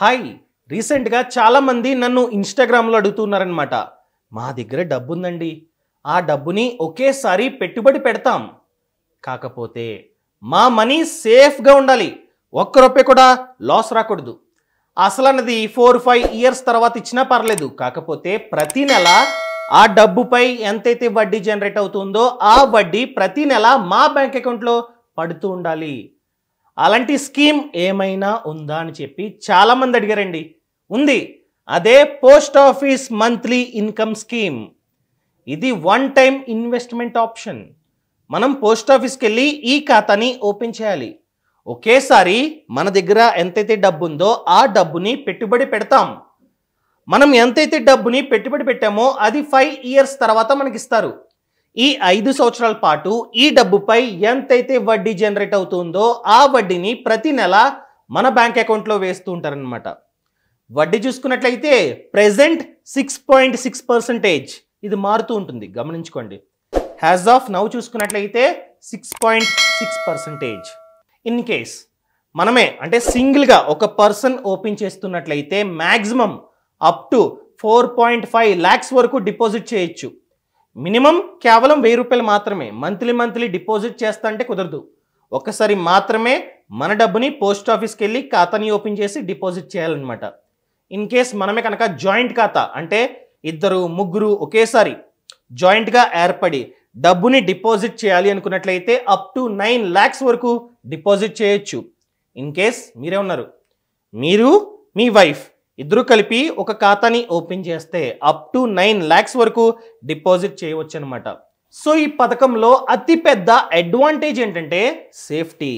hi రీసెంట్గా చాలామంది నన్ను ఇన్స్టాగ్రామ్లో అడుగుతున్నారనమాట మా దగ్గర డబ్బు ఉందండి ఆ డబ్బుని ఒకేసారి పెట్టుబడి పెడతాం కాకపోతే మా మనీ సేఫ్గా ఉండాలి ఒక్క రూపాయి కూడా లాస్ రాకూడదు అసలు అన్నది ఫోర్ ఫైవ్ ఇయర్స్ తర్వాత ఇచ్చినా పర్లేదు కాకపోతే ప్రతి నెల ఆ డబ్బుపై ఎంతైతే వడ్డీ జనరేట్ అవుతుందో ఆ వడ్డీ ప్రతి నెల మా బ్యాంక్ అకౌంట్లో పడుతూ ఉండాలి అలాంటి స్కీమ్ ఏమైనా ఉందా అని చెప్పి చాలామంది అడిగారండి ఉంది అదే post office monthly income scheme ఇది వన్ టైం ఇన్వెస్ట్మెంట్ ఆప్షన్ మనం పోస్ట్ ఆఫీస్కి వెళ్ళి ఈ ఖాతాని ఓపెన్ చేయాలి ఒకేసారి మన దగ్గర ఎంతైతే డబ్బు ఉందో ఆ డబ్బుని పెట్టుబడి పెడతాం మనం ఎంతైతే డబ్బుని పెట్టుబడి పెట్టామో అది ఫైవ్ ఇయర్స్ తర్వాత మనకి ఇస్తారు ఈ ఐదు సంవత్సరాల పాటు ఈ డబ్బుపై ఎంతైతే వడ్డీ జనరేట్ అవుతుందో ఆ వడ్డీని ప్రతి నెల మన బ్యాంక్ అకౌంట్లో వేస్తూ ఉంటారనమాట వడ్డీ చూసుకున్నట్లయితే present six point six percentage ఇది మారుతూ ఉంటుంది గమనించుకోండి హ్యాజ్ ఆఫ్ నౌ చూసుకున్నట్లయితే six point six percentage in case మనమే అంటే సింగిల్గా ఒక పర్సన్ ఓపెన్ చేస్తున్నట్లయితే maximum up to four point five lakhs వరకు డిపాజిట్ చేయొచ్చు మినిమం కేవలం వెయ్యి రూపాయలు మాత్రమే మంత్లీ మంత్లీ డిపాజిట్ చేస్తా అంటే కుదరదు ఒక్కసారి మాత్రమే మన డబ్బుని పోస్ట్ ఆఫీస్కి వెళ్ళి ఖాతాని ఓపెన్ చేసి డిపాజిట్ చేయాలన్నమాట ఇన్ కేస్ మనమే కనుక జాయింట్ ఖాతా అంటే ఇద్దరు ముగ్గురు ఒకేసారి జాయింట్గా ఏర్పడి డబ్బుని డిపాజిట్ చేయాలి అనుకున్నట్లయితే అప్ టు నైన్ ల్యాక్స్ వరకు డిపాజిట్ చేయొచ్చు ఇన్ కేస్ మీరే ఉన్నారు మీరు మీ వైఫ్ ఇద్దరు కలిపి ఒక ఖాతాని ఓపెన్ చేస్తే అప్ టు నైన్ ల్యాక్స్ వరకు డిపాజిట్ చేయవచ్చు అనమాట సో ఈ పథకంలో అతిపెద్ద అడ్వాంటేజ్ ఏంటంటే సేఫ్టీ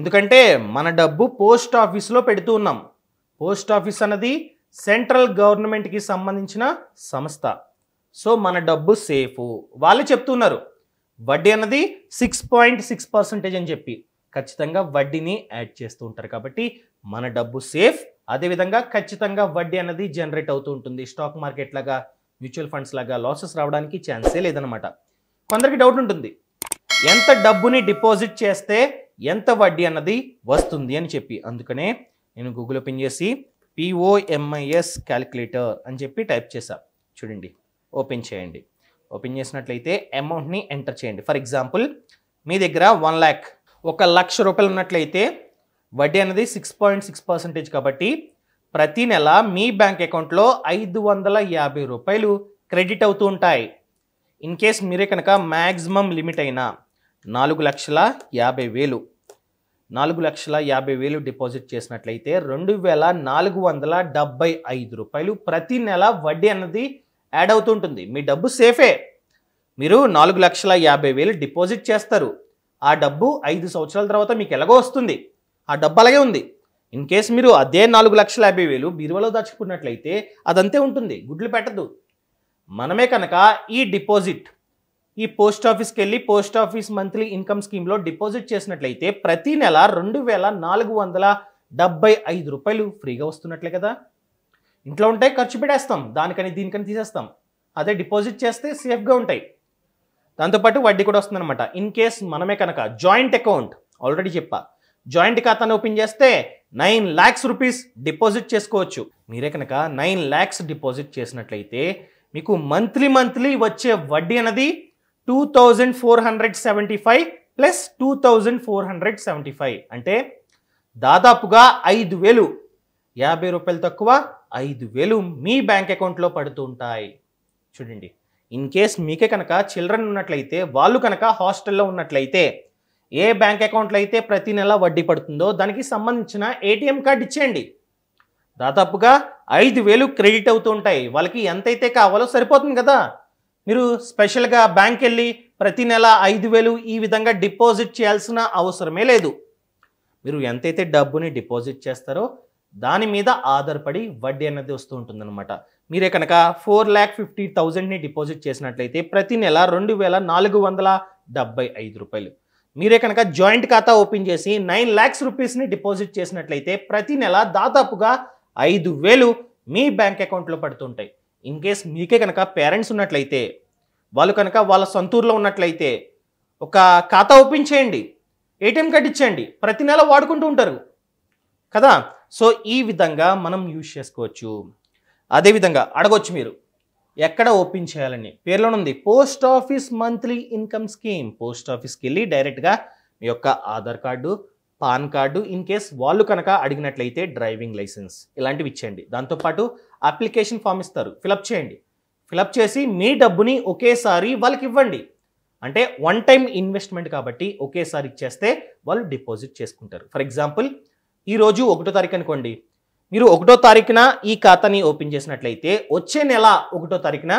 ఎందుకంటే మన డబ్బు పోస్ట్ ఆఫీస్లో పెడుతూ ఉన్నాం పోస్ట్ ఆఫీస్ అన్నది సెంట్రల్ గవర్నమెంట్కి సంబంధించిన సంస్థ సో మన డబ్బు సేఫ్ వాళ్ళు చెప్తున్నారు వడ్డీ అన్నది సిక్స్ పాయింట్ సిక్స్ పర్సెంటేజ్ అని చెప్పి ఖచ్చితంగా వడ్డీని యాడ్ చేస్తూ ఉంటారు కాబట్టి మన డబ్బు సేఫ్ అదేవిధంగా ఖచ్చితంగా వడ్డీ అన్నది జనరేట్ అవుతూ ఉంటుంది స్టాక్ మార్కెట్ లాగా మ్యూచువల్ ఫండ్స్ లాగా లాసెస్ రావడానికి ఛాన్సే లేదనమాట కొందరికి డౌట్ ఉంటుంది ఎంత డబ్బుని డిపాజిట్ చేస్తే ఎంత వడ్డీ అన్నది వస్తుంది అని చెప్పి అందుకనే నేను గూగుల్ ఓపెన్ చేసి పిఓఎంఐఎస్ క్యాలిక్యులేటర్ అని చెప్పి టైప్ చేశా చూడండి ఓపెన్ చేయండి ఓపెన్ చేసినట్లయితే అమౌంట్ని ఎంటర్ చేయండి ఫర్ ఎగ్జాంపుల్ మీ దగ్గర వన్ ల్యాక్ ఒక లక్ష రూపాయలు ఉన్నట్లయితే వడ్డీ అనేది సిక్స్ పాయింట్ సిక్స్ పర్సెంటేజ్ కాబట్టి ప్రతి నెల మీ బ్యాంక్ అకౌంట్లో ఐదు వందల యాభై రూపాయలు క్రెడిట్ అవుతూ ఉంటాయి ఇన్ కేస్ మీరే కనుక మ్యాక్సిమం లిమిట్ అయిన నాలుగు లక్షల యాభై వేలు నాలుగు లక్షల యాభై వేలు డిపాజిట్ చేసినట్లయితే రెండు వేల నాలుగు వందల డెబ్బై ఐదు రూపాయలు ప్రతి నెల వడ్డీ అన్నది యాడ్ అవుతుంటుంది మీ డబ్బు సేఫే మీరు నాలుగు లక్షల యాభై వేలు డిపాజిట్ చేస్తారు ఆ డబ్బు ఐదు సంవత్సరాల తర్వాత మీకు ఎలాగో వస్తుంది ఆ డబ్బు అలాగే ఉంది ఇన్ కేసు మీరు అదే నాలుగు లక్షల యాభై వేలు బీరువాలో దాచుకున్నట్లయితే అదంతే ఉంటుంది గుడ్లు పెట్టదు మనమే కనుక ఈ డిపాజిట్ ఈ పోస్ట్ ఆఫీస్కి వెళ్ళి పోస్ట్ ఆఫీస్ మంత్లీ ఇన్కమ్ స్కీమ్లో డిపాజిట్ చేసినట్లయితే ప్రతి నెల రెండు వేల నాలుగు వందల డెబ్బై ఐదు రూపాయలు ఫ్రీగా వస్తున్నట్లే కదా ఇంట్లో ఉంటాయి ఖర్చు పెట్టేస్తాం దానికని దీనికని తీసేస్తాం అదే డిపాజిట్ చేస్తే సేఫ్గా ఉంటాయి దాంతోపాటు వడ్డీ కూడా వస్తుందన్నమాట ఇన్ కేస్ మనమే కనుక జాయింట్ అకౌంట్ ఆల్రెడీ చెప్పా జాయింట్ ఖాతాను ఓపెన్ చేస్తే నైన్ ల్యాక్స్ రూపీస్ డిపాజిట్ చేసుకోవచ్చు మీరే కనుక నైన్ ల్యాక్స్ డిపాజిట్ చేసినట్లయితే మీకు మంత్లీ మంత్లీ వచ్చే వడ్డీ అన్నది two thousand four hundred seventy five plus two thousand four hundred seventy five అంటే దాదాపుగా ఐదు వేలు యాభై రూపాయలు తక్కువ ఐదు వేలు మీ బ్యాంక్ అకౌంట్లో పడుతూ ఉంటాయి చూడండి ఇన్ కేస్ మీకే కనుక చిల్డ్రన్ ఉన్నట్లయితే వాళ్ళు కనుక హాస్టల్లో ఉన్నట్లయితే ఏ బ్యాంక్ అకౌంట్లో అయితే ప్రతి నెల వడ్డీ పడుతుందో దానికి సంబంధించిన ఏటీఎం కార్డు ఇచ్చేయండి దాదాపుగా ఐదు వేలు క్రెడిట్ అవుతూ ఉంటాయి వాళ్ళకి ఎంతైతే కావాలో సరిపోతుంది కదా మీరు స్పెషల్గా బ్యాంక్ వెళ్ళి ప్రతి నెల ఐదు వేలు ఈ విధంగా డిపాజిట్ చేయాల్సిన అవసరమే లేదు మీరు ఎంతైతే డబ్బుని డిపాజిట్ చేస్తారో దాని మీద ఆధారపడి వడ్డీ అనేది వస్తూ ఉంటుందన్నమాట మీరే కనుక ఫోర్ ల్యాక్ ఫిఫ్టీ థౌజండ్ని డిపాజిట్ చేసినట్లయితే ప్రతి నెల రెండు వేల నాలుగు వందల ఐదు రూపాయలు మీరే కనుక జాయింట్ ఖాతా ఓపెన్ చేసి నైన్ ల్యాక్స్ రూపీస్ని డిపాజిట్ చేసినట్లయితే ప్రతి నెల దాదాపుగా ఐదు వేలు మీ బ్యాంక్ అకౌంట్లో పడుతుంటాయి ఇన్ కేస్ మీకే కనుక పేరెంట్స్ ఉన్నట్లయితే వాళ్ళు కనుక వాళ్ళ సొంతూరులో ఉన్నట్లయితే ఒక ఖాతా ఓపెన్ చేయండి ఏటీఎం కార్డు ఇచ్చేయండి ప్రతి నెల వాడుకుంటూ ఉంటారు కదా సో ఈ విధంగా మనం యూజ్ చేసుకోవచ్చు అదేవిధంగా అడగవచ్చు మీరు ఎక్కడ ఓపెన్ చేయాలని పేర్లో ఉంది post office monthly income scheme post ఆఫీస్కి వెళ్ళి డైరెక్ట్గా మీ యొక్క Aadhaar card PAN card in case వాళ్ళు కనుక అడిగినట్లయితే డ్రైవింగ్ లైసెన్స్ ఇలాంటివి ఇచ్చేయండి దాంతోపాటు అప్లికేషన్ ఫామ్ ఇస్తారు ఫిలప్ చేయండి ఫిలప్ చేసి మీ డబ్బుని ఒకేసారి వాళ్ళకి ఇవ్వండి అంటే వన్ టైం ఇన్వెస్ట్మెంట్ కాబట్టి ఒకేసారి ఇచ్చేస్తే వాళ్ళు డిపాజిట్ చేసుకుంటారు ఫర్ ఎగ్జాంపుల్ ఈరోజు ఒకటో తారీఖు అనుకోండి మీరు ఒకటో తారీఖున ఈ ఖాతాని ఓపెన్ చేసినట్లయితే వచ్చే నెల ఒకటో తారీఖున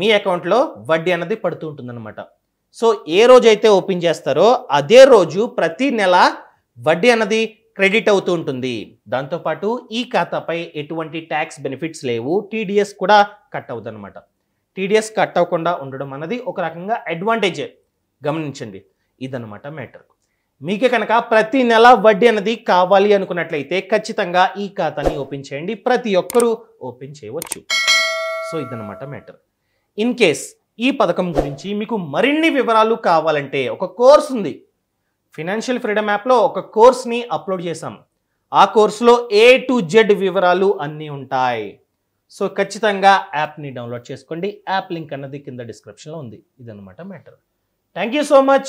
మీ అకౌంట్లో వడ్డీ అన్నది పడుతూ ఉంటుందన్నమాట సో ఏ రోజైతే ఓపెన్ చేస్తారో అదే రోజు ప్రతి నెల వడ్డీ అన్నది క్రెడిట్ అవుతూ ఉంటుంది దాంతోపాటు ఈ ఖాతాపై ఎటువంటి ట్యాక్స్ బెనిఫిట్స్ లేవు టీడీఎస్ కూడా కట్ అవుతుందన్నమాట టీడీఎస్ కట్ అవ్వకుండా ఉండడం అన్నది ఒక రకంగా అడ్వాంటేజే గమనించండి ఇదన్నమాట మ్యాటర్ మీకే కనుక ప్రతి నెల వడ్డీ అన్నది కావాలి అనుకున్నట్లయితే ఖచ్చితంగా ఈ ఖాతాని ఓపెన్ చేయండి ప్రతి ఒక్కరూ ఓపెన్ చేయవచ్చు సో ఇదనమాట మ్యాటర్ ఇన్ కేస్ ఈ పథకం గురించి మీకు మరిన్ని వివరాలు కావాలంటే ఒక కోర్స్ ఉంది ఫినాన్షియల్ ఫ్రీడమ్ యాప్లో ఒక కోర్స్ని అప్లోడ్ చేశాం ఆ కోర్సులో ఏ టు జెడ్ వివరాలు అన్నీ ఉంటాయి సో ఖచ్చితంగా యాప్ని డౌన్లోడ్ చేసుకోండి యాప్ లింక్ అన్నది కింద డిస్క్రిప్షన్లో ఉంది ఇదనమాట matter thank you so much